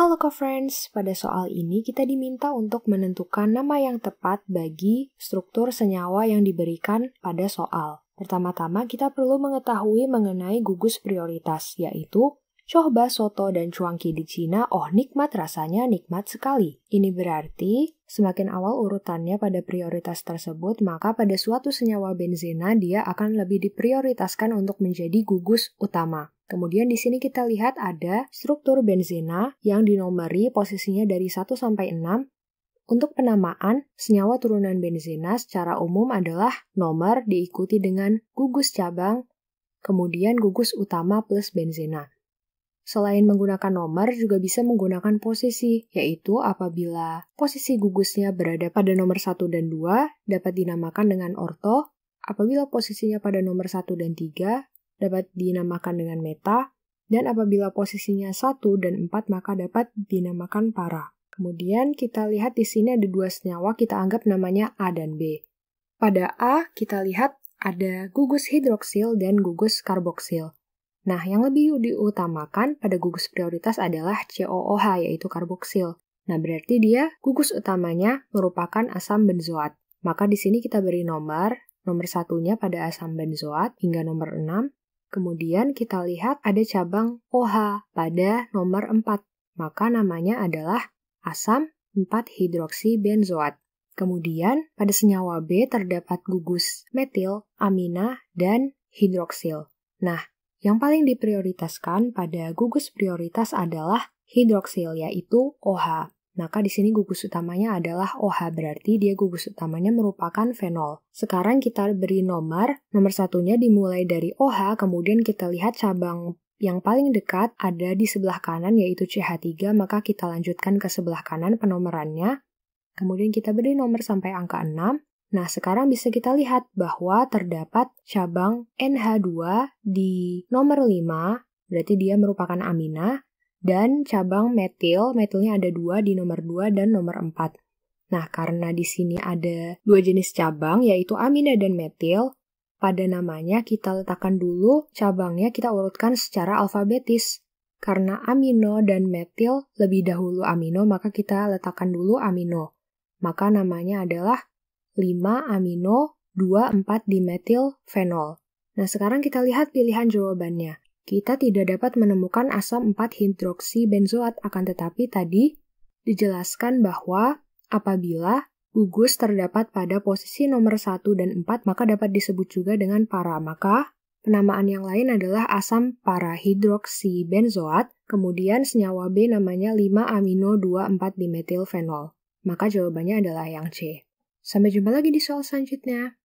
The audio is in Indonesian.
Halo co-friends, pada soal ini kita diminta untuk menentukan nama yang tepat bagi struktur senyawa yang diberikan pada soal. Pertama-tama kita perlu mengetahui mengenai gugus prioritas, yaitu Coba soto dan cuangki di Cina, oh nikmat rasanya nikmat sekali. Ini berarti semakin awal urutannya pada prioritas tersebut, maka pada suatu senyawa benzena dia akan lebih diprioritaskan untuk menjadi gugus utama. Kemudian di sini kita lihat ada struktur benzena yang dinomori posisinya dari 1 sampai 6. Untuk penamaan, senyawa turunan benzena secara umum adalah nomor diikuti dengan gugus cabang, kemudian gugus utama plus benzena. Selain menggunakan nomor, juga bisa menggunakan posisi, yaitu apabila posisi gugusnya berada pada nomor 1 dan 2, dapat dinamakan dengan orto. Apabila posisinya pada nomor 1 dan 3, dapat dinamakan dengan meta, dan apabila posisinya 1 dan 4 maka dapat dinamakan para. Kemudian kita lihat di sini ada dua senyawa kita anggap namanya A dan B. Pada A kita lihat ada gugus hidroksil dan gugus karboksil. Nah, yang lebih diutamakan pada gugus prioritas adalah COOH yaitu karboksil. Nah, berarti dia gugus utamanya merupakan asam benzoat. Maka di sini kita beri nomor, nomor satunya pada asam benzoat hingga nomor 6, Kemudian kita lihat ada cabang OH pada nomor 4, maka namanya adalah asam 4 benzoat. Kemudian pada senyawa B terdapat gugus metil, amina, dan hidroksil. Nah, yang paling diprioritaskan pada gugus prioritas adalah hidroksil yaitu OH. Maka di sini gugus utamanya adalah OH, berarti dia gugus utamanya merupakan fenol. Sekarang kita beri nomor, nomor satunya dimulai dari OH, kemudian kita lihat cabang yang paling dekat ada di sebelah kanan yaitu CH3, maka kita lanjutkan ke sebelah kanan penomorannya. Kemudian kita beri nomor sampai angka 6. Nah, sekarang bisa kita lihat bahwa terdapat cabang NH2 di nomor 5, berarti dia merupakan amina dan cabang metil, metilnya ada dua di nomor 2 dan nomor 4. Nah, karena di sini ada dua jenis cabang, yaitu amida dan metil, pada namanya kita letakkan dulu cabangnya kita urutkan secara alfabetis. Karena amino dan metil lebih dahulu amino, maka kita letakkan dulu amino. Maka namanya adalah 5 amino 24 dimetil fenol. Nah, sekarang kita lihat pilihan jawabannya kita tidak dapat menemukan asam 4 benzoat, akan tetapi tadi dijelaskan bahwa apabila gugus terdapat pada posisi nomor 1 dan 4 maka dapat disebut juga dengan para. Maka penamaan yang lain adalah asam para-hidroksi benzoat. kemudian senyawa B namanya 5-amino-2,4-dimetilfenol. Maka jawabannya adalah yang C. Sampai jumpa lagi di soal selanjutnya.